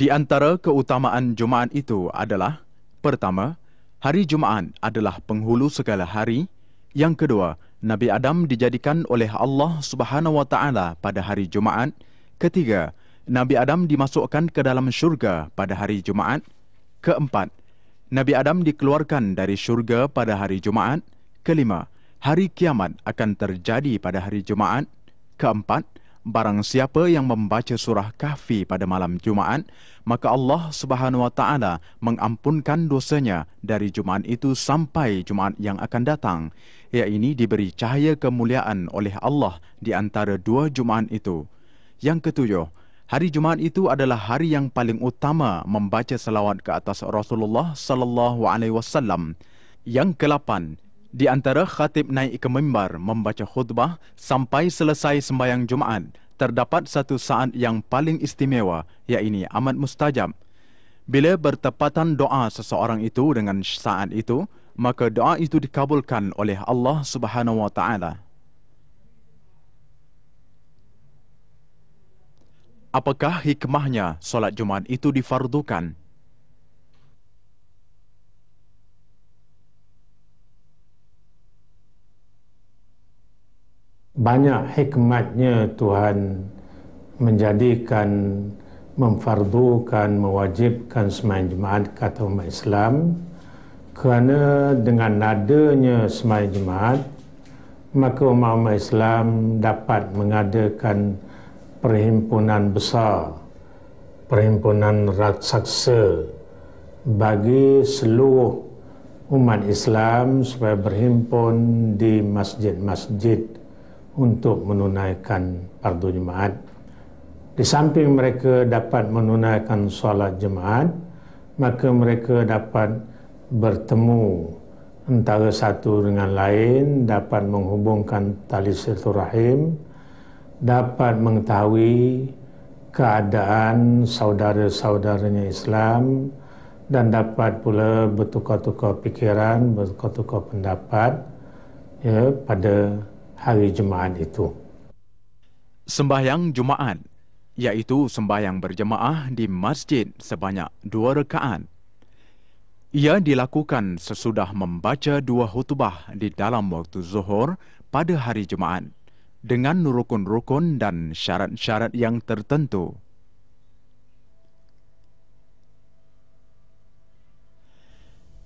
Di antara keutamaan Jumaat itu adalah Pertama, hari Jumaat adalah penghulu segala hari Yang kedua, Nabi Adam dijadikan oleh Allah Subhanahu pada hari Jumaat Ketiga, Nabi Adam dimasukkan ke dalam syurga pada hari Jumaat Keempat, Nabi Adam dikeluarkan dari syurga pada hari Jumaat Kelima, hari kiamat akan terjadi pada hari Jumaat Keempat, barang siapa yang membaca surah kahfi pada malam Jumaat, maka Allah Subhanahu wa taala mengampunkan dosanya dari Jumaat itu sampai Jumaat yang akan datang, ini diberi cahaya kemuliaan oleh Allah di antara dua Jumaat itu. Yang ketujuh, hari Jumaat itu adalah hari yang paling utama membaca selawat ke atas Rasulullah sallallahu alaihi wasallam. Yang kelapan, di antara khatib naik ke mimbar membaca khutbah sampai selesai sembahyang Jumaat, terdapat satu saat yang paling istimewa, yakni amat mustajab. Bila bertepatan doa seseorang itu dengan saat itu, maka doa itu dikabulkan oleh Allah Subhanahu wa taala. Apakah hikmahnya solat Jumaat itu difardukan? banyak hikmatnya Tuhan menjadikan memfardukan, mewajibkan semayang jemaat kata umat Islam kerana dengan nadanya semayang jemaat maka umat-umat Islam dapat mengadakan perhimpunan besar perhimpunan raksasa bagi seluruh umat Islam supaya berhimpun di masjid-masjid untuk menunaikan fardu jemaat. Di samping mereka dapat menunaikan solat jemaat, maka mereka dapat bertemu antara satu dengan lain, dapat menghubungkan tali silaturahim, dapat mengetahui keadaan saudara-saudaranya Islam dan dapat pula bertukar-tukar fikiran, bertukar-tukar pendapat ya, pada hari Jumaat itu. Sembahyang Jumaat iaitu sembahyang berjemaah di masjid sebanyak dua rekaan. Ia dilakukan sesudah membaca dua khutbah di dalam waktu zuhur pada hari Jumaat dengan rukun-rukun dan syarat-syarat yang tertentu.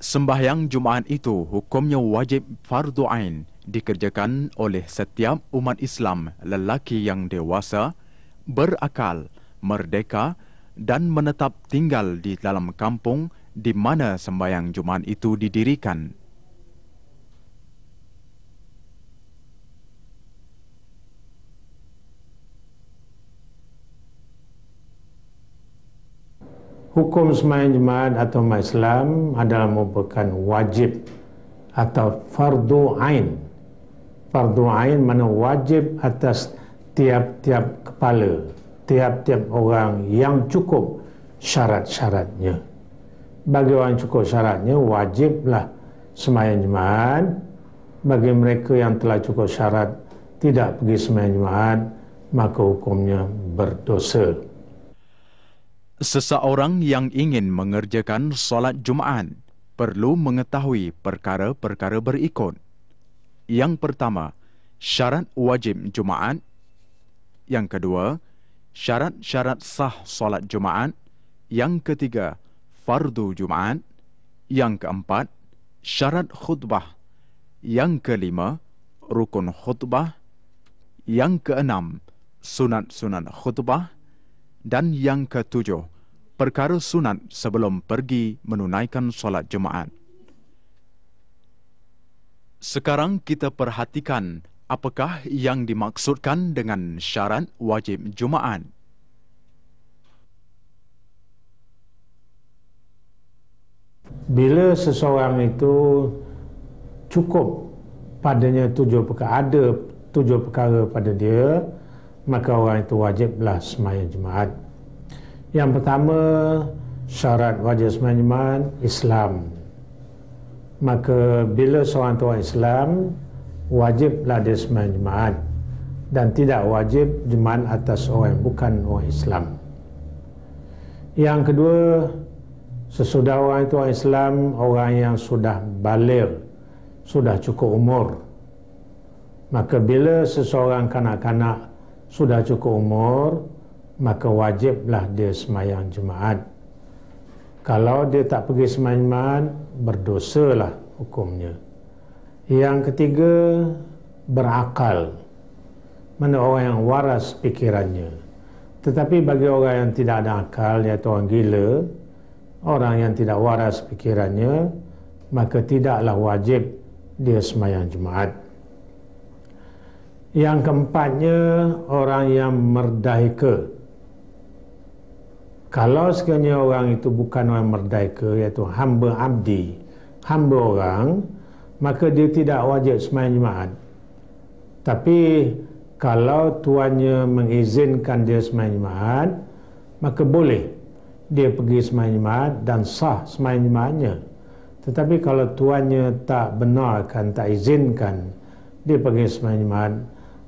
Sembahyang Jumaat itu hukumnya wajib fardu ain dikerjakan oleh setiap umat Islam lelaki yang dewasa, berakal, merdeka dan menetap tinggal di dalam kampung di mana sembahyang Jumaat itu didirikan. Hukum sembahyang Jumaat atau umat adalah merupakan wajib atau fardu ain fardu ain mana wajib atas tiap-tiap kepala tiap-tiap orang yang cukup syarat-syaratnya bagi orang cukup syaratnya wajiblah semayang jemaat bagi mereka yang telah cukup syarat tidak pergi semayang jemaat maka hukumnya berdosa Seseorang yang ingin mengerjakan solat Jumaat perlu mengetahui perkara-perkara berikut. Yang pertama, syarat wajib Jumaat. Yang kedua, syarat-syarat sah solat Jumaat. Yang ketiga, fardu Jumaat. Yang keempat, syarat khutbah. Yang kelima, rukun khutbah. Yang keenam, sunat-sunat khutbah. Dan yang ketujuh, perkara sunat sebelum pergi menunaikan solat Jumaat. Sekarang kita perhatikan apakah yang dimaksudkan dengan syarat wajib Jumaat. Bila seseorang itu cukup padanya tujuh perkara, ada tujuh perkara pada dia, maka orang itu wajiblah semayang Jumaat. Yang pertama, syarat wajib semayang Jumaat, Islam maka bila seorang tuan Islam wajiblah dia semayang jemaat dan tidak wajib jemaat atas orang yang bukan orang Islam yang kedua sesudah orang itu orang Islam orang yang sudah balik sudah cukup umur maka bila seseorang kanak-kanak sudah cukup umur maka wajiblah dia semayang jemaat kalau dia tak pergi semayang jemaat Berdosa lah hukumnya. Yang ketiga, berakal. Mana orang yang waras pikirannya. Tetapi bagi orang yang tidak ada akal, iaitu orang gila, orang yang tidak waras pikirannya, maka tidaklah wajib dia semayang jemaat. Yang keempatnya, orang yang merdaika. Merdaika. Kalau sekiranya orang itu bukan orang merdeka iaitu hamba abdi, hamba orang, maka dia tidak wajib sembahyang Jumaat. Tapi kalau tuannya mengizinkan dia sembahyang Jumaat, maka boleh dia pergi sembahyang Jumaat dan sah sembahyang Jumaatnya. Tetapi kalau tuannya tak benarkan, tak izinkan dia pergi sembahyang Jumaat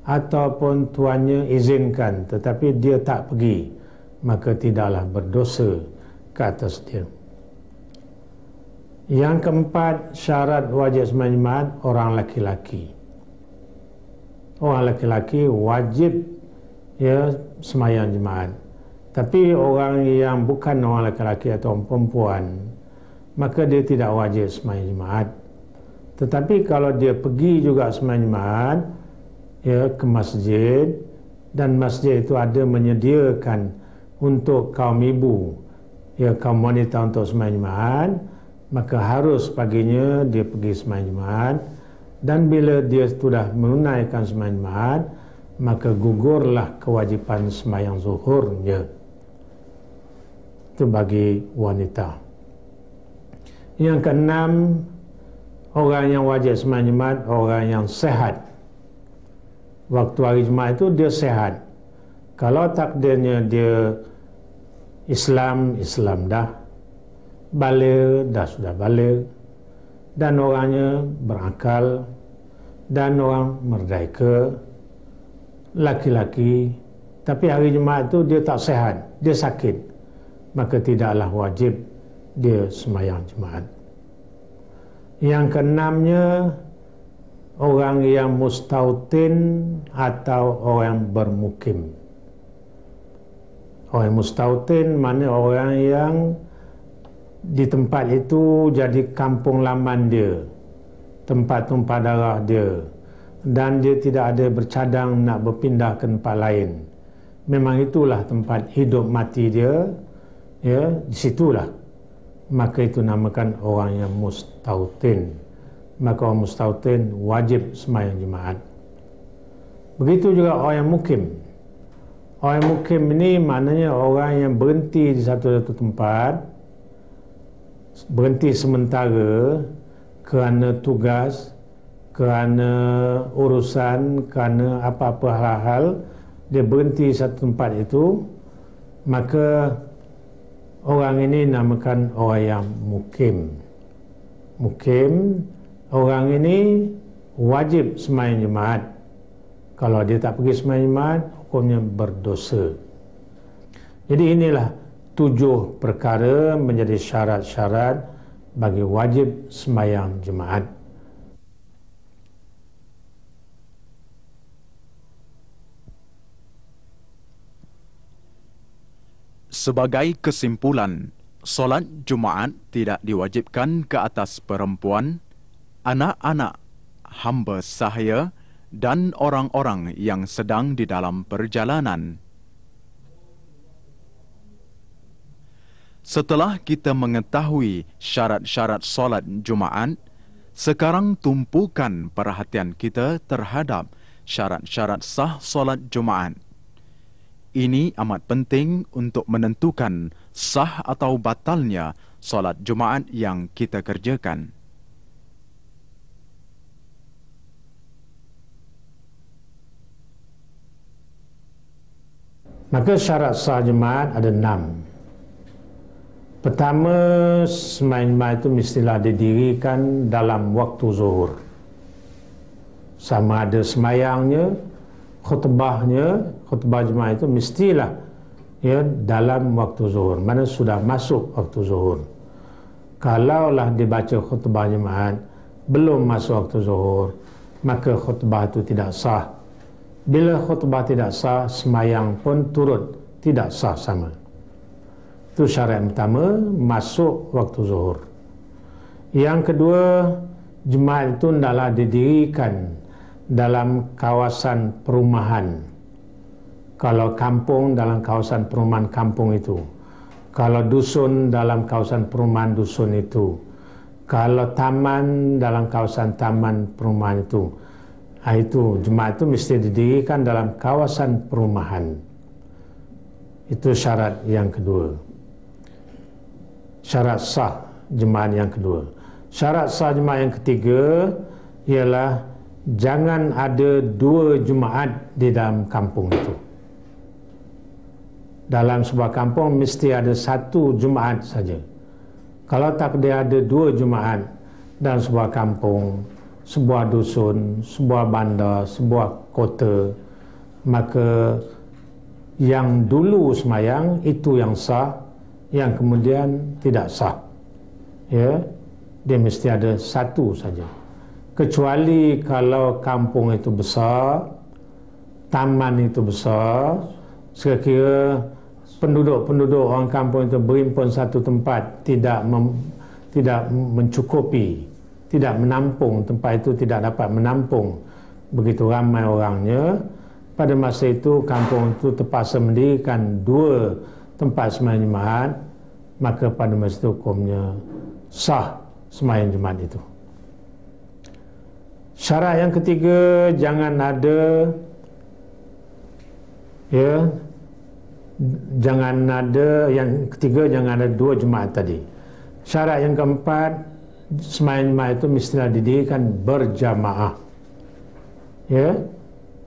ataupun tuannya izinkan tetapi dia tak pergi maka tidaklah berdosa ke atas dia. Yang keempat, syarat wajib sembahyang orang laki-laki. Orang laki-laki wajib ya sembahyang jemaat. Tapi orang yang bukan orang laki-laki atau perempuan, maka dia tidak wajib sembahyang jemaat. Tetapi kalau dia pergi juga sembahyang jemaat, ya ke masjid dan masjid itu ada menyediakan untuk kaum ibu ya kaum wanita untuk semayang Jumaat maka harus paginya dia pergi semayang Jumaat dan bila dia sudah menunaikan semayang Jumaat maka gugurlah kewajipan semayang zuhurnya itu bagi wanita yang keenam orang yang wajib semayang Jumaat orang yang sehat waktu hari Jumaat itu dia sehat kalau takdirnya dia Islam, Islam dah balik, dah sudah balik dan orangnya berakal dan orang merdeka laki-laki tapi hari Jumaat itu dia tak sehat dia sakit maka tidaklah wajib dia semayang Jumaat yang keenamnya orang yang mustautin atau orang bermukim orang mustautin mana orang yang di tempat itu jadi kampung laman dia tempat tumpah darah dia dan dia tidak ada bercadang nak berpindah ke tempat lain memang itulah tempat hidup mati dia ya di situlah maka itu namakan orang yang mustautin maka orang mustautin wajib semayang jemaat begitu juga orang yang mukim Orang mukim ni maknanya orang yang berhenti di satu-satu tempat Berhenti sementara Kerana tugas Kerana urusan Kerana apa-apa hal-hal Dia berhenti di satu tempat itu Maka Orang ini namakan orang yang mukim Mukim Orang ini wajib semain jemaat Kalau dia tak pergi semain jemaat hukumnya berdosa. Jadi inilah tujuh perkara menjadi syarat-syarat bagi wajib semayang jemaat. Sebagai kesimpulan, solat Jumaat tidak diwajibkan ke atas perempuan, anak-anak, hamba sahaya, dan orang-orang yang sedang di dalam perjalanan. Setelah kita mengetahui syarat-syarat solat Jumaat, sekarang tumpukan perhatian kita terhadap syarat-syarat sah solat Jumaat. Ini amat penting untuk menentukan sah atau batalnya solat Jumaat yang kita kerjakan. Maka syarat sah jemaat ada enam Pertama, semain jemaat itu mestilah didirikan dalam waktu zuhur Sama ada semayangnya, khutbahnya, khutbah jemaat itu mestilah ya, dalam waktu zuhur Mana sudah masuk waktu zuhur Kalaulah dibaca khutbah jemaat belum masuk waktu zuhur Maka khutbah itu tidak sah bila khutbah tidak sah, semayang pun turut tidak sah sama. Itu syarat yang pertama, masuk waktu zuhur. Yang kedua, jemaat itu adalah didirikan dalam kawasan perumahan. Kalau kampung dalam kawasan perumahan kampung itu. Kalau dusun dalam kawasan perumahan dusun itu. Kalau taman dalam kawasan taman perumahan itu. Kalau taman dalam kawasan taman perumahan itu. Ah, itu jemaat itu mesti didirikan dalam kawasan perumahan. Itu syarat yang kedua. Syarat sah jemaah yang kedua. Syarat sah jemaah yang ketiga ialah jangan ada dua jemaat di dalam kampung itu. Dalam sebuah kampung mesti ada satu jemaat saja. Kalau tak ada dua jemaat dalam sebuah kampung, sebuah dusun, sebuah bandar, sebuah kota, maka yang dulu semayang itu yang sah, yang kemudian tidak sah. Ya, dia mesti ada satu saja. Kecuali kalau kampung itu besar, taman itu besar, sekiranya penduduk-penduduk orang kampung itu berimpun satu tempat tidak mem, tidak mencukupi tidak menampung tempat itu tidak dapat menampung begitu ramai orangnya pada masa itu kampung itu terpaksa mendirikan dua tempat semayang jemaat maka pada masa itu hukumnya sah semayang jemaat itu syarat yang ketiga jangan ada ya jangan ada yang ketiga jangan ada dua jemaat tadi syarat yang keempat semainma itu istilah didik kan berjamaah. Ya.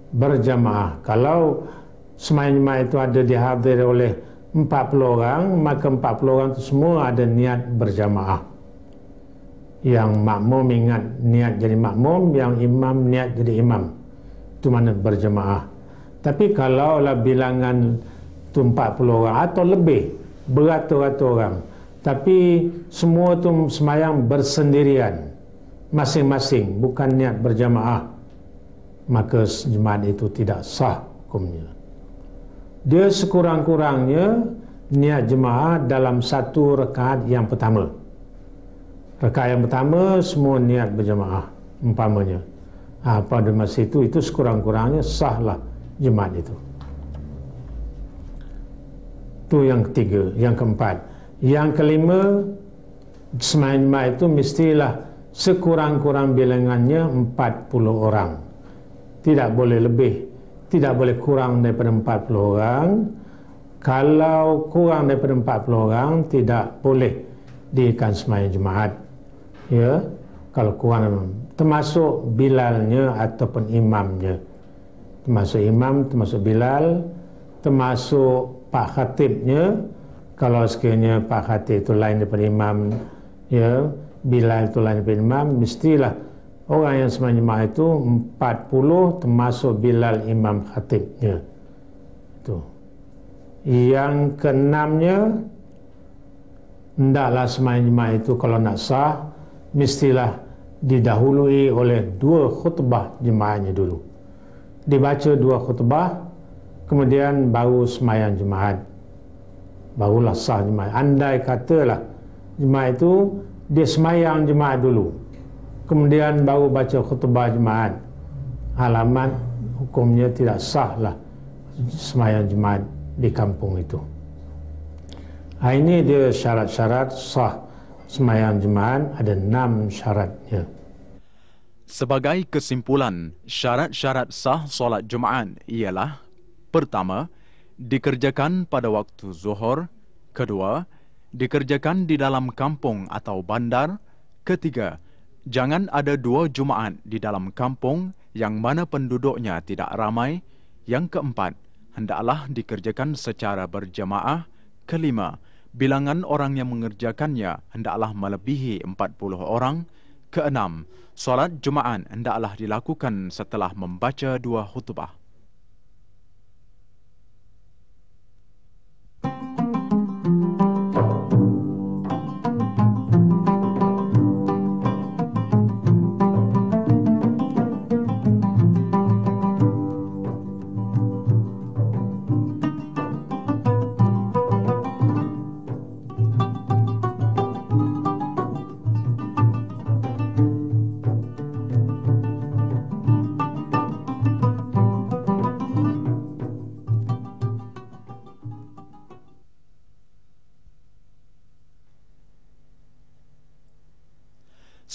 Berjamaah. Kalau semainma itu ada dihadiri oleh 40 orang, maka 40 orang itu semua ada niat berjamaah. Yang makmum ingat niat jadi makmum, yang imam niat jadi imam. Itu mana berjamaah. Tapi kalau lah bilangan itu 40 orang atau lebih, beratus-ratus orang, tapi semua tu semayang bersendirian masing-masing bukan niat berjamaah maka jemaat itu tidak sah hukumnya dia sekurang-kurangnya niat jemaah dalam satu rekaat yang pertama rekaat yang pertama semua niat berjamaah umpamanya ha, pada masa itu itu sekurang-kurangnya sahlah jemaat itu Tu yang ketiga yang keempat yang kelima Semain jemaah itu mestilah Sekurang-kurang bilangannya 40 orang Tidak boleh lebih Tidak boleh kurang daripada 40 orang Kalau kurang daripada 40 orang Tidak boleh diikan semain jemaat Ya kalau kurang termasuk bilalnya ataupun imamnya termasuk imam termasuk bilal termasuk pak khatibnya kalau sekiranya Pak Hati itu lain daripada imam, ya, bila itu lain daripada imam, mestilah orang yang semuanya itu empat puluh termasuk Bilal Imam Khatib. Ya. Itu. Yang keenamnya, hendaklah semuanya itu kalau nak sah, mestilah didahului oleh dua khutbah jemaahnya dulu. Dibaca dua khutbah, kemudian baru semayang jemaah barulah sah jemaah andai katalah jemaah itu dia semayang jemaah dulu kemudian baru baca khutbah jemaah halaman hukumnya tidak sah lah semayang jemaah di kampung itu ha, ini dia syarat-syarat sah semayang jemaah ada enam syaratnya Sebagai kesimpulan, syarat-syarat sah solat Jumaat ialah pertama, dikerjakan pada waktu zuhur. Kedua, dikerjakan di dalam kampung atau bandar. Ketiga, jangan ada dua Jumaat di dalam kampung yang mana penduduknya tidak ramai. Yang keempat, hendaklah dikerjakan secara berjemaah. Kelima, bilangan orang yang mengerjakannya hendaklah melebihi 40 orang. Keenam, solat Jumaat hendaklah dilakukan setelah membaca dua khutbah.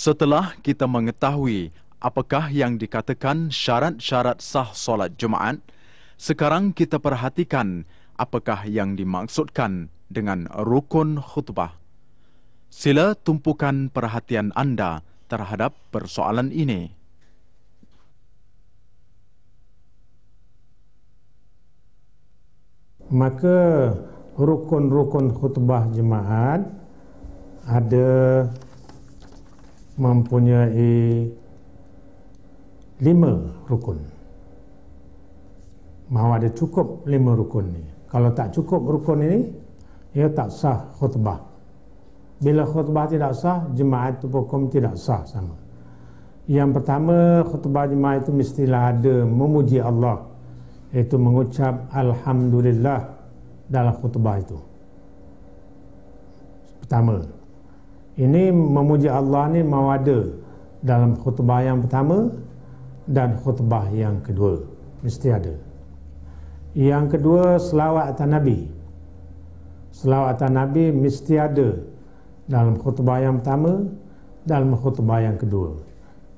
Setelah kita mengetahui apakah yang dikatakan syarat-syarat sah solat Jumaat, sekarang kita perhatikan apakah yang dimaksudkan dengan rukun khutbah. Sila tumpukan perhatian anda terhadap persoalan ini. Maka rukun-rukun khutbah jemaat ada mempunyai lima rukun. Mahu ada cukup lima rukun ni. Kalau tak cukup rukun ini, ia tak sah khutbah. Bila khutbah tidak sah, jemaat itu pokok tidak sah sama. Yang pertama, khutbah jemaat itu mestilah ada memuji Allah. Iaitu mengucap Alhamdulillah dalam khutbah itu. Pertama. Ini memuji Allah ni mawada dalam khutbah yang pertama dan khutbah yang kedua. Mesti ada. Yang kedua, selawat atas Nabi. Selawat atas Nabi mesti ada dalam khutbah yang pertama dalam khutbah yang kedua.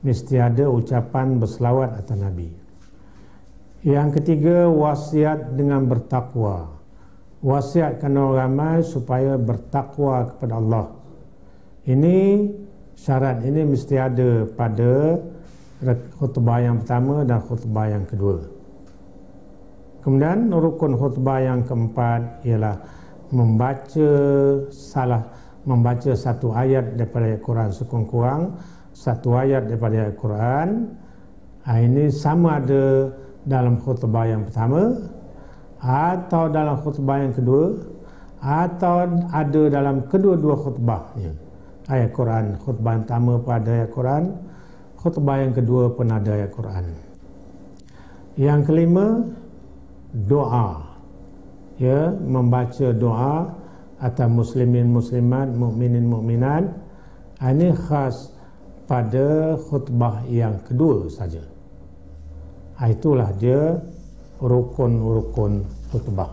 Mesti ada ucapan berselawat atas Nabi. Yang ketiga, wasiat dengan bertakwa. Wasiatkan orang ramai supaya bertakwa kepada Allah ini syarat ini mesti ada pada khutbah yang pertama dan khutbah yang kedua. Kemudian rukun khutbah yang keempat ialah membaca salah membaca satu ayat daripada Al-Quran sekurang-kurang satu ayat daripada Al-Quran. Ha, ini sama ada dalam khutbah yang pertama atau dalam khutbah yang kedua atau ada dalam kedua-dua khutbahnya. Yeah ayat Quran. Khutbah yang pertama pun ayat Quran. Khutbah yang kedua pun ayat Quran. Yang kelima, doa. Ya, membaca doa atau muslimin muslimat, mukminin mukminat. Ah, ini khas pada khutbah yang kedua saja. Ah, itulah dia rukun-rukun khutbah.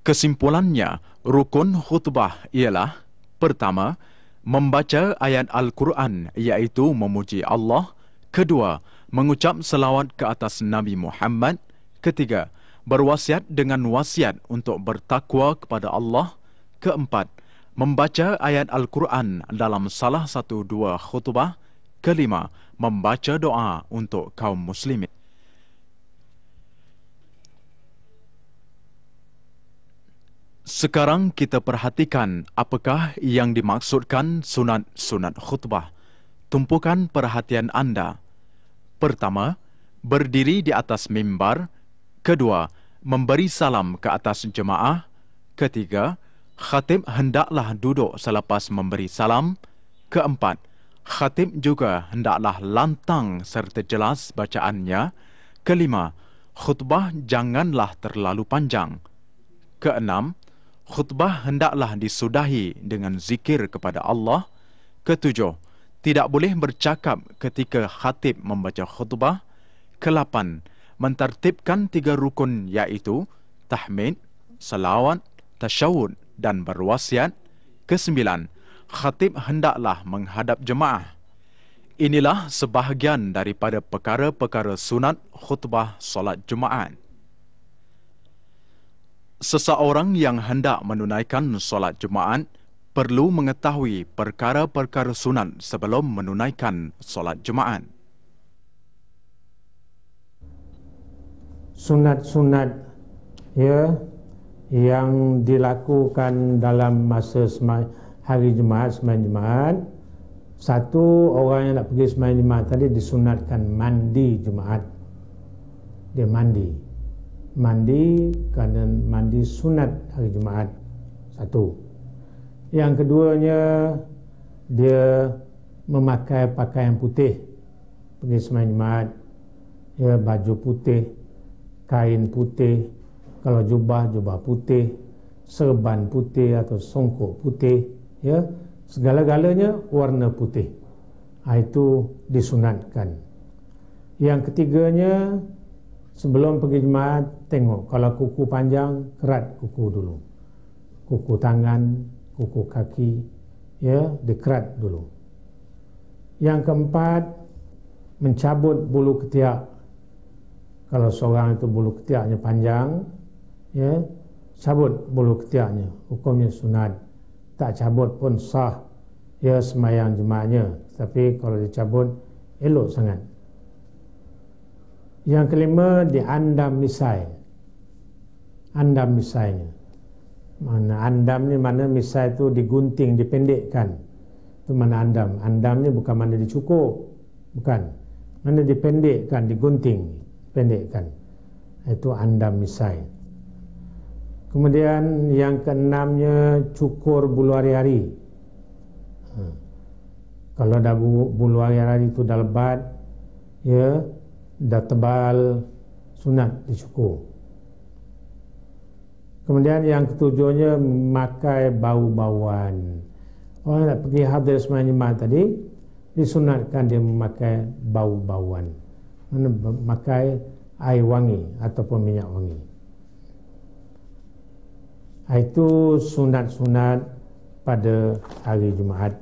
Kesimpulannya, rukun khutbah ialah pertama membaca ayat al-Quran iaitu memuji Allah, kedua mengucap selawat ke atas Nabi Muhammad, ketiga berwasiat dengan wasiat untuk bertakwa kepada Allah, keempat membaca ayat al-Quran dalam salah satu dua khutbah, kelima membaca doa untuk kaum muslimin. Sekarang kita perhatikan apakah yang dimaksudkan sunat-sunat khutbah. Tumpukan perhatian anda. Pertama, berdiri di atas mimbar. Kedua, memberi salam ke atas jemaah. Ketiga, khatib hendaklah duduk selepas memberi salam. Keempat, khatib juga hendaklah lantang serta jelas bacaannya. Kelima, khutbah janganlah terlalu panjang. Keenam, khutbah khutbah hendaklah disudahi dengan zikir kepada Allah. Ketujuh, tidak boleh bercakap ketika khatib membaca khutbah. Kelapan, mentertibkan tiga rukun iaitu tahmid, salawat, tasyawud dan berwasiat. Kesembilan, khatib hendaklah menghadap jemaah. Inilah sebahagian daripada perkara-perkara sunat khutbah solat jemaah. Seseorang yang hendak menunaikan solat Jumaat perlu mengetahui perkara-perkara sunat sebelum menunaikan solat Jumaat. Sunat-sunat ya yang dilakukan dalam masa hari Jumaat semain Jumaat satu orang yang nak pergi semain Jumaat tadi disunatkan mandi Jumaat dia mandi mandi kerana mandi sunat hari Jumaat satu yang keduanya dia memakai pakaian putih pergi semayang Jumaat ya baju putih kain putih kalau jubah jubah putih serban putih atau songkok putih ya segala-galanya warna putih ah, itu disunatkan yang ketiganya sebelum pergi jemaat tengok kalau kuku panjang kerat kuku dulu kuku tangan kuku kaki ya dikerat dulu yang keempat mencabut bulu ketiak kalau seorang itu bulu ketiaknya panjang ya cabut bulu ketiaknya hukumnya sunat tak cabut pun sah ya semayang jemaahnya tapi kalau dicabut elok sangat yang kelima diandam misai andam misalnya mana andam ni mana misal tu digunting dipendekkan tu mana andam andam ni bukan mana dicukur bukan mana dipendekkan digunting pendekkan itu andam misal kemudian yang keenamnya cukur bulu hari-hari ha. kalau dah bulu hari-hari itu dah lebat ya dah tebal sunat dicukur Kemudian yang ketujuhnya memakai bau-bauan. Orang nak pergi hadir semayang tadi, disunatkan dia memakai bau-bauan. Memakai air wangi ataupun minyak wangi. Itu sunat-sunat pada hari Jumaat.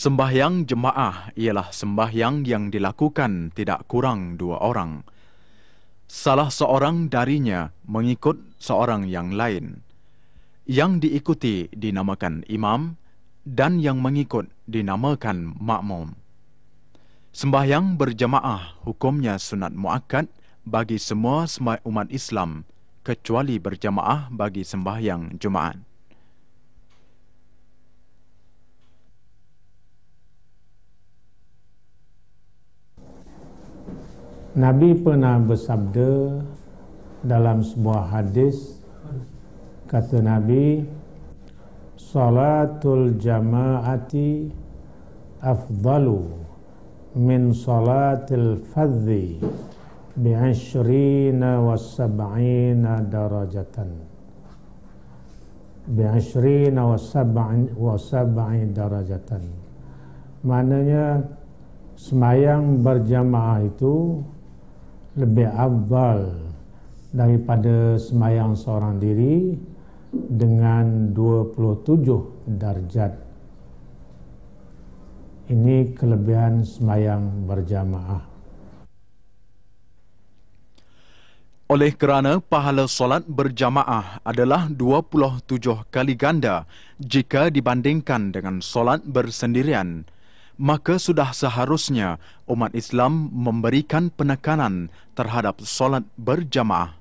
Sembahyang jemaah ialah sembahyang yang dilakukan tidak kurang dua orang. Salah seorang darinya mengikut seorang yang lain. Yang diikuti dinamakan imam dan yang mengikut dinamakan makmum. Sembahyang berjemaah hukumnya sunat muakkad bagi semua umat Islam kecuali berjemaah bagi sembahyang Jumaat. Nabi pernah bersabda dalam sebuah hadis kata Nabi Salatul jama'ati afdalu min salatil fadhi bi'ashrina wa sab'ina darajatan bi'ashrina wa sab'ina wa sab'ina darajatan maknanya semayang berjamaah itu lebih afdal daripada semayang seorang diri dengan 27 darjat. Ini kelebihan semayang berjamaah. Oleh kerana pahala solat berjamaah adalah 27 kali ganda jika dibandingkan dengan solat bersendirian, maka sudah seharusnya umat Islam memberikan penekanan terhadap solat berjamaah.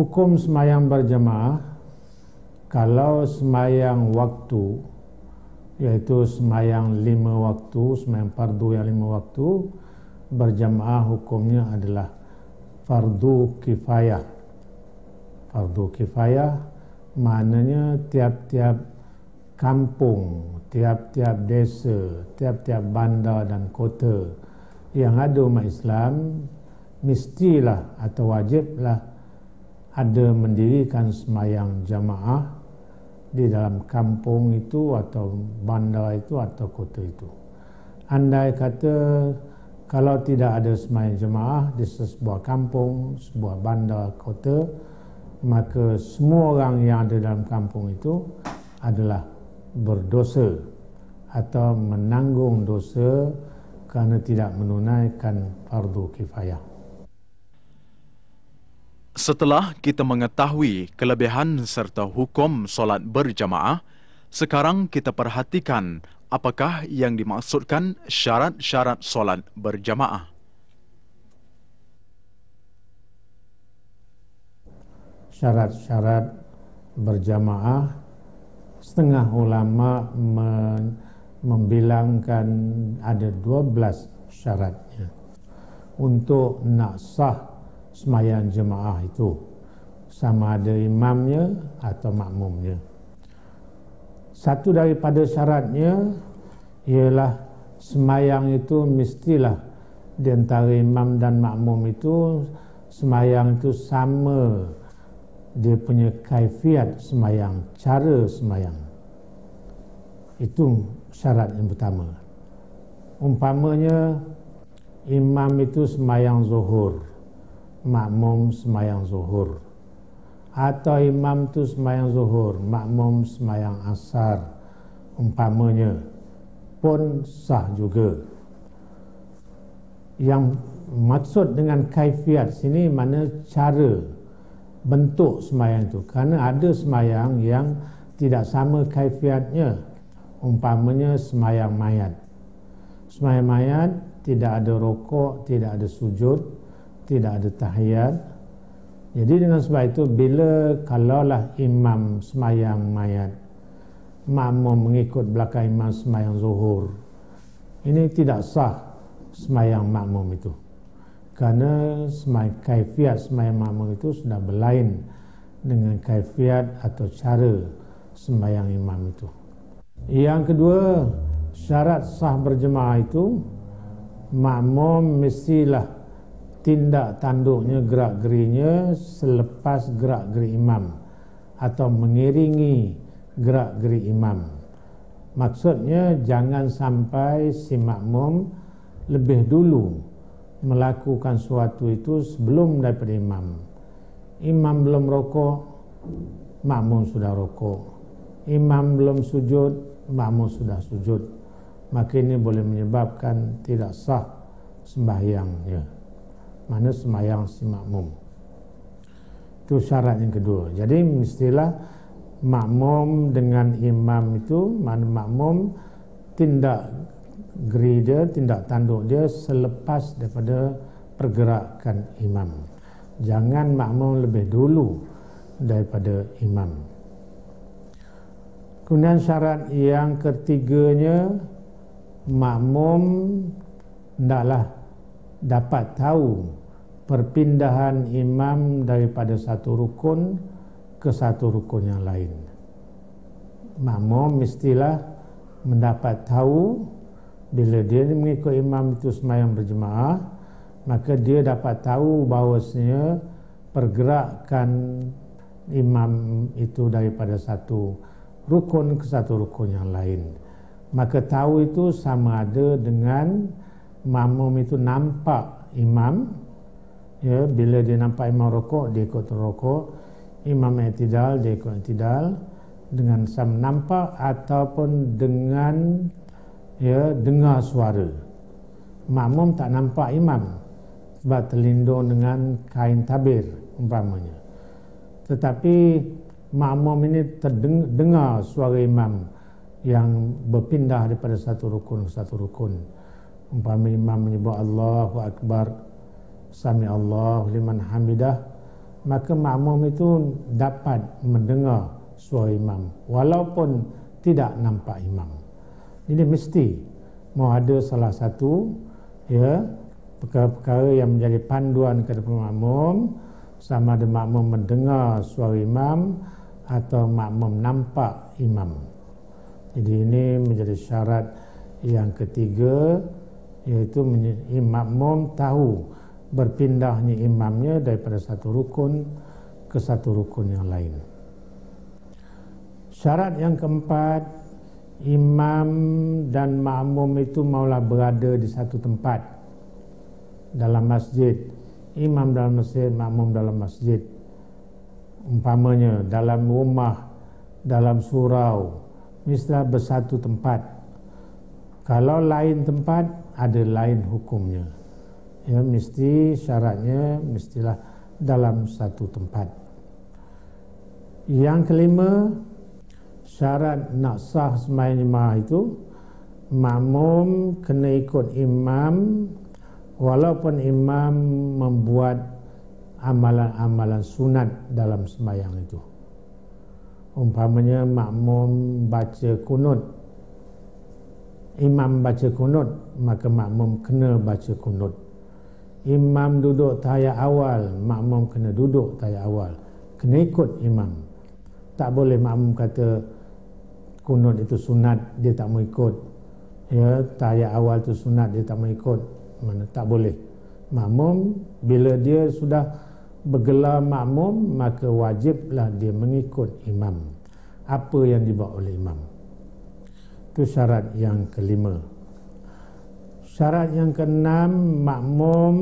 Hukum semayang berjamaah, kalau semayang waktu, iaitu semayang lima waktu, semayang fardu yang lima waktu, berjamaah hukumnya adalah fardu kifayah. Fardu kifayah, maknanya tiap-tiap kampung, tiap-tiap desa, tiap-tiap bandar dan kota yang ada umat Islam mestilah atau wajiblah ada mendirikan semayang jamaah di dalam kampung itu atau bandar itu atau kota itu. Andai kata kalau tidak ada semayang jamaah di sebuah kampung, sebuah bandar, kota, maka semua orang yang ada dalam kampung itu adalah berdosa atau menanggung dosa kerana tidak menunaikan fardu kifayah. Setelah kita mengetahui kelebihan serta hukum solat berjamaah, sekarang kita perhatikan apakah yang dimaksudkan syarat-syarat solat berjamaah. syarat-syarat berjamaah setengah ulama membilangkan ada 12 syaratnya untuk nak sah semayan jemaah itu sama ada imamnya atau makmumnya satu daripada syaratnya ialah semayang itu mestilah di antara imam dan makmum itu semayang itu sama dia punya kaifiat semayang, cara semayang. Itu syarat yang pertama. Umpamanya, imam itu semayang zuhur. Makmum semayang zuhur. Atau imam itu semayang zuhur. Makmum semayang asar. Umpamanya, pun sah juga. Yang maksud dengan kaifiat sini, mana cara semayang bentuk semayang itu kerana ada semayang yang tidak sama kaifiatnya umpamanya semayang mayat semayang mayat tidak ada rokok, tidak ada sujud tidak ada tahiyat jadi dengan sebab itu bila kalaulah imam semayang mayat makmum mengikut belakang imam semayang zuhur ini tidak sah semayang makmum itu karena semai kaifiat semai makmum itu sudah berlain dengan kaifiat atau cara sembahyang imam itu. Yang kedua, syarat sah berjemaah itu makmum mestilah tindak tanduknya gerak gerinya selepas gerak geri imam atau mengiringi gerak geri imam. Maksudnya jangan sampai si makmum lebih dulu melakukan suatu itu sebelum daripada imam. Imam belum rokok, makmum sudah rokok. Imam belum sujud, makmum sudah sujud. Maka ini boleh menyebabkan tidak sah sembahyangnya. Mana sembahyang si makmum. Itu syarat yang kedua. Jadi mestilah makmum dengan imam itu, mana makmum tindak geri tindak tanduk dia selepas daripada pergerakan imam. Jangan makmum lebih dulu daripada imam. Kemudian syarat yang ketiganya, makmum hendaklah dapat tahu perpindahan imam daripada satu rukun ke satu rukun yang lain. Makmum mestilah mendapat tahu bila dia mengikut imam itu semayang berjemaah maka dia dapat tahu bahawasanya pergerakan imam itu daripada satu rukun ke satu rukun yang lain maka tahu itu sama ada dengan makmum itu nampak imam ya bila dia nampak imam rokok dia ikut rokok imam etidal dia ikut etidal dengan sama nampak ataupun dengan ya dengar suara makmum tak nampak imam sebab terlindung dengan kain tabir umpamanya tetapi makmum ini terdengar suara imam yang berpindah daripada satu rukun ke satu rukun umpama imam menyebut Allahu akbar sami Allah liman hamidah maka makmum itu dapat mendengar suara imam walaupun tidak nampak imam ini mesti mau ada salah satu ya perkara-perkara yang menjadi panduan kepada makmum sama ada makmum mendengar suara imam atau makmum nampak imam. Jadi ini menjadi syarat yang ketiga iaitu makmum tahu berpindahnya imamnya daripada satu rukun ke satu rukun yang lain. Syarat yang keempat imam dan makmum itu maulah berada di satu tempat dalam masjid imam dalam masjid makmum dalam masjid umpamanya dalam rumah dalam surau mesti bersatu tempat kalau lain tempat ada lain hukumnya ya mesti syaratnya mestilah dalam satu tempat yang kelima syarat nak sah semayang jemaah itu makmum kena ikut imam walaupun imam membuat amalan-amalan sunat dalam semayang itu umpamanya makmum baca kunut imam baca kunut maka makmum kena baca kunut imam duduk tayar awal makmum kena duduk tayar awal kena ikut imam tak boleh makmum kata kunut itu sunat dia tak mau ikut ya tahiyat awal itu sunat dia tak mau ikut mana tak boleh makmum bila dia sudah bergelar makmum maka wajiblah dia mengikut imam apa yang dibawa oleh imam itu syarat yang kelima syarat yang keenam makmum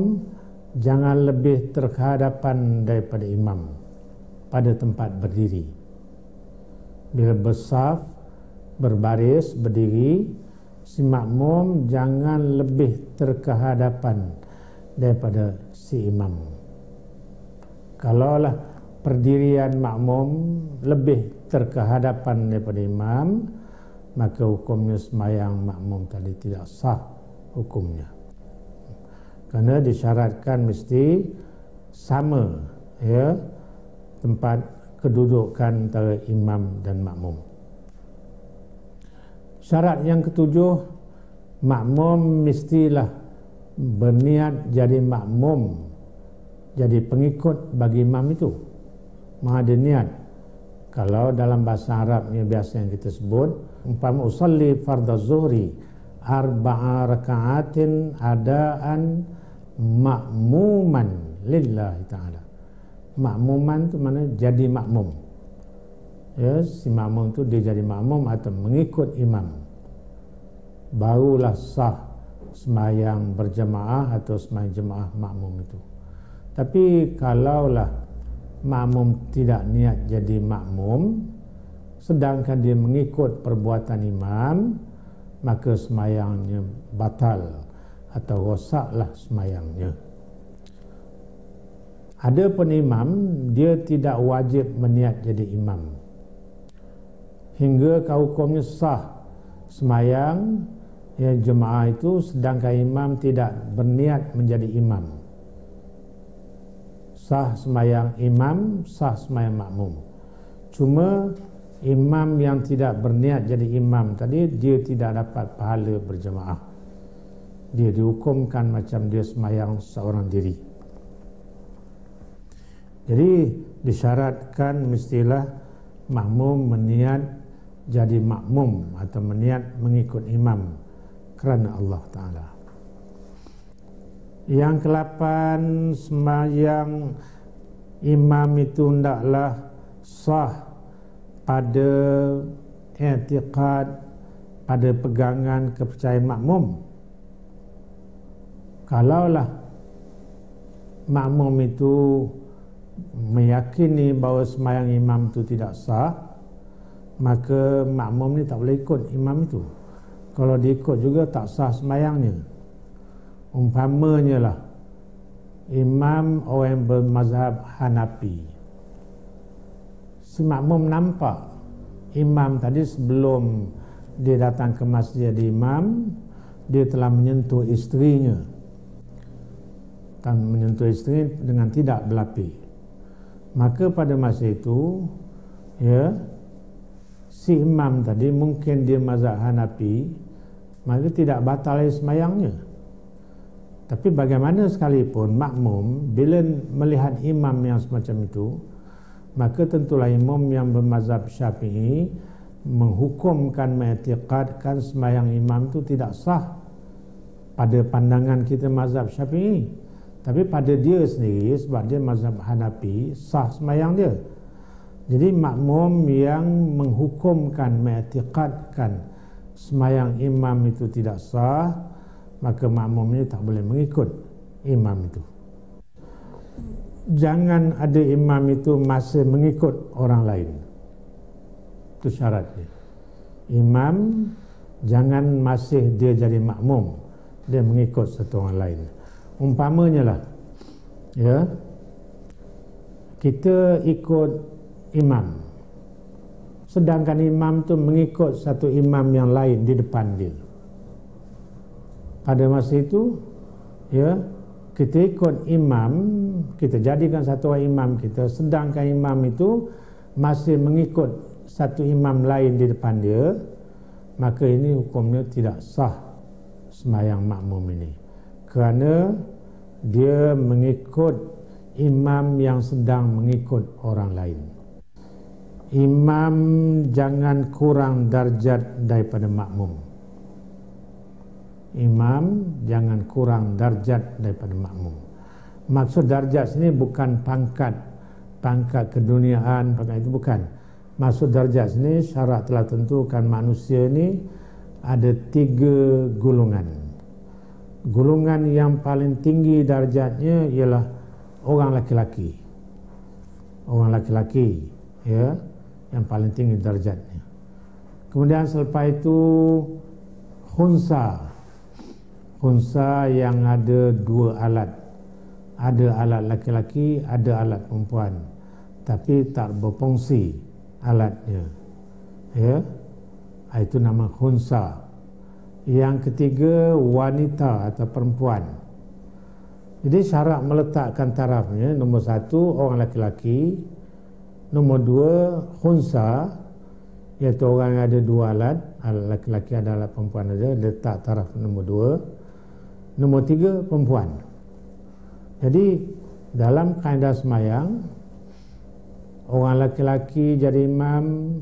jangan lebih terhadapan daripada imam pada tempat berdiri bila bersaf berbaris berdiri si makmum jangan lebih terkehadapan daripada si imam kalaulah perdirian makmum lebih terkehadapan daripada imam maka hukumnya semayang makmum tadi tidak sah hukumnya kerana disyaratkan mesti sama ya tempat kedudukan antara imam dan makmum. Syarat yang ketujuh makmum mestilah berniat jadi makmum jadi pengikut bagi imam itu. Mahu niat. Kalau dalam bahasa Arab yang biasa yang kita sebut, umpam usalli farda zuhri arba'a raka'atin ada'an makmuman lillahi ta'ala. Makmuman itu mana jadi makmum ya, si makmum tu dia jadi makmum atau mengikut imam barulah sah semayang berjemaah atau semayang jemaah makmum itu tapi kalaulah makmum tidak niat jadi makmum sedangkan dia mengikut perbuatan imam maka semayangnya batal atau rosaklah semayangnya ada pun imam dia tidak wajib meniat jadi imam hingga kaukomnya sah semayang ya jemaah itu sedangkan imam tidak berniat menjadi imam sah semayang imam sah semayang makmum cuma imam yang tidak berniat jadi imam tadi dia tidak dapat pahala berjemaah dia dihukumkan macam dia semayang seorang diri jadi disyaratkan mestilah makmum meniat jadi makmum atau meniat mengikut imam kerana Allah Ta'ala. Yang kelapan, sembahyang imam itu tidaklah sah pada etikat, pada pegangan kepercayaan makmum. Kalaulah makmum itu meyakini bahawa sembahyang imam itu tidak sah, maka makmum ni tak boleh ikut imam itu kalau dia ikut juga tak sah semayangnya umpamanya lah imam orang bermazhab Hanafi si makmum nampak imam tadi sebelum dia datang ke masjid jadi imam dia telah menyentuh isterinya dan menyentuh isteri dengan tidak berlapis maka pada masa itu ya yeah, si imam tadi mungkin dia mazhab Hanafi maka tidak batal semayangnya tapi bagaimana sekalipun makmum bila melihat imam yang semacam itu maka tentulah imam yang bermazhab syafi'i menghukumkan meyakinkan semayang imam itu tidak sah pada pandangan kita mazhab syafi'i tapi pada dia sendiri sebab dia mazhab Hanafi sah semayang dia jadi makmum yang menghukumkan, meyatiqatkan semayang imam itu tidak sah, maka makmum ini tak boleh mengikut imam itu. Jangan ada imam itu masih mengikut orang lain. Itu syaratnya. Imam jangan masih dia jadi makmum. Dia mengikut satu orang lain. Umpamanya lah. Ya, kita ikut imam. Sedangkan imam itu mengikut satu imam yang lain di depan dia. Pada masa itu, ya, kita ikut imam, kita jadikan satu imam kita, sedangkan imam itu masih mengikut satu imam lain di depan dia, maka ini hukumnya tidak sah semayang makmum ini. Kerana dia mengikut imam yang sedang mengikut orang lain imam jangan kurang darjat daripada makmum. Imam jangan kurang darjat daripada makmum. Maksud darjat sini bukan pangkat, pangkat keduniaan, pangkat itu bukan. Maksud darjat sini syarat telah tentukan manusia ini ada tiga gulungan. Gulungan yang paling tinggi darjatnya ialah orang laki-laki. Orang laki-laki, ya. Yeah yang paling tinggi darjatnya. Kemudian selepas itu khunsa. Khunsa yang ada dua alat. Ada alat laki-laki, ada alat perempuan. Tapi tak berfungsi alatnya. Ya. Ah, itu nama khunsa. Yang ketiga wanita atau perempuan. Jadi syarat meletakkan tarafnya nombor satu orang laki-laki, Nombor dua, khunsa Iaitu orang yang ada dua alat ah, Lelaki ada alat perempuan ada Letak taraf nombor dua Nombor tiga, perempuan Jadi dalam kaedah semayang Orang laki-laki jadi imam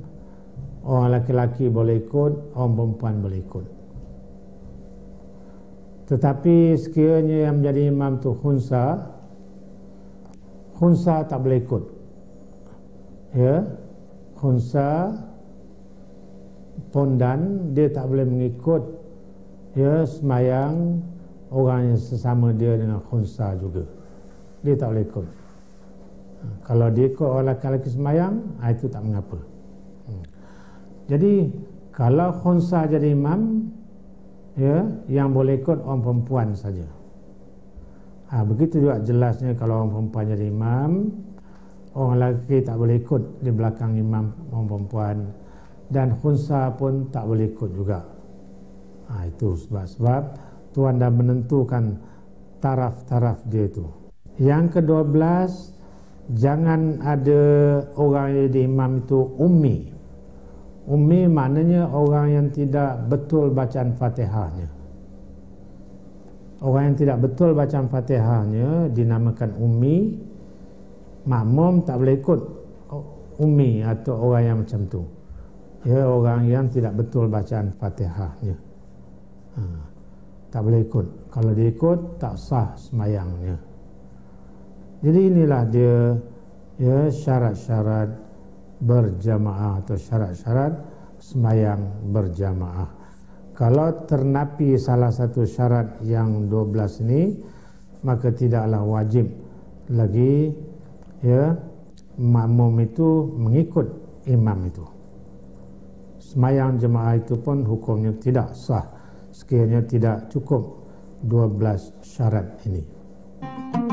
Orang laki-laki boleh ikut Orang perempuan boleh ikut Tetapi sekiranya yang menjadi imam tu khunsa Khunsa tak boleh ikut ya khunsa pondan dia tak boleh mengikut ya semayang orang yang sesama dia dengan khunsa juga dia tak boleh ikut ha, kalau dia ikut orang lelaki-lelaki semayang ha, itu tak mengapa hmm. jadi kalau khunsa jadi imam ya yang boleh ikut orang perempuan saja ha, begitu juga jelasnya kalau orang perempuan jadi imam orang lelaki tak boleh ikut di belakang imam orang perempuan dan khunsa pun tak boleh ikut juga ha, itu sebab-sebab Tuhan dah menentukan taraf-taraf dia itu yang ke-12 jangan ada orang yang di imam itu ummi ummi maknanya orang yang tidak betul bacaan fatihahnya orang yang tidak betul bacaan fatihahnya dinamakan ummi makmum tak boleh ikut umi atau orang yang macam tu. Ya orang yang tidak betul bacaan Fatihah ya. Ha, tak boleh ikut. Kalau dia ikut tak sah semayangnya. Jadi inilah dia ya syarat-syarat berjamaah atau syarat-syarat semayang berjamaah. Kalau ternapi salah satu syarat yang 12 ini maka tidaklah wajib lagi ya makmum itu mengikut imam itu semayang jemaah itu pun hukumnya tidak sah sekiranya tidak cukup 12 syarat ini Thank you.